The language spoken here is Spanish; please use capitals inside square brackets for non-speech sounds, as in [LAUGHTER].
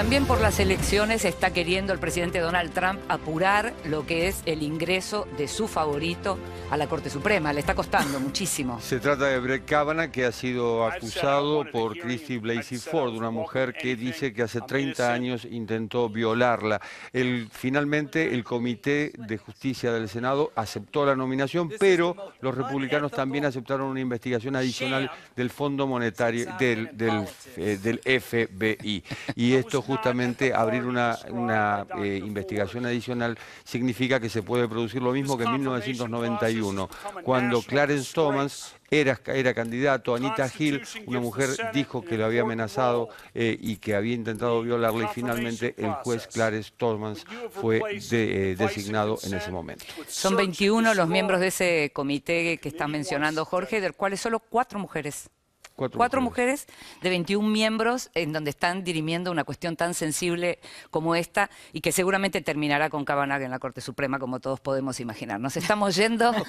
También por las elecciones está queriendo el presidente Donald Trump apurar lo que es el ingreso de su favorito a la Corte Suprema. Le está costando muchísimo. Se trata de Brett Kavanaugh, que ha sido acusado por Christy Blasey Ford, una mujer que dice que hace 30 años intentó violarla. finalmente, el Comité de Justicia del Senado aceptó la nominación, pero los republicanos también aceptaron una investigación adicional del Fondo Monetario, del, eh, FBI. Y esto justamente abrir una, eh, investigación adicional significa que se puede producir lo mismo que en 1991, cuando Clarence Thomas era, era, candidato, Anita Hill, una mujer dijo que lo había amenazado eh, y que había intentado violarla y finalmente el juez Clarence Thomas fue eh, designado en ese momento. Son 21 los miembros de ese comité que está mencionando Jorge, del cual solo cuatro mujeres. Cuatro, mujeres. de 21 miembros en donde están dirimiendo una cuestión tan sensible como esta y que seguramente terminará con Cabanag en la Corte Suprema, como todos podemos imaginar. Nos Estamos yendo [LAUGHS]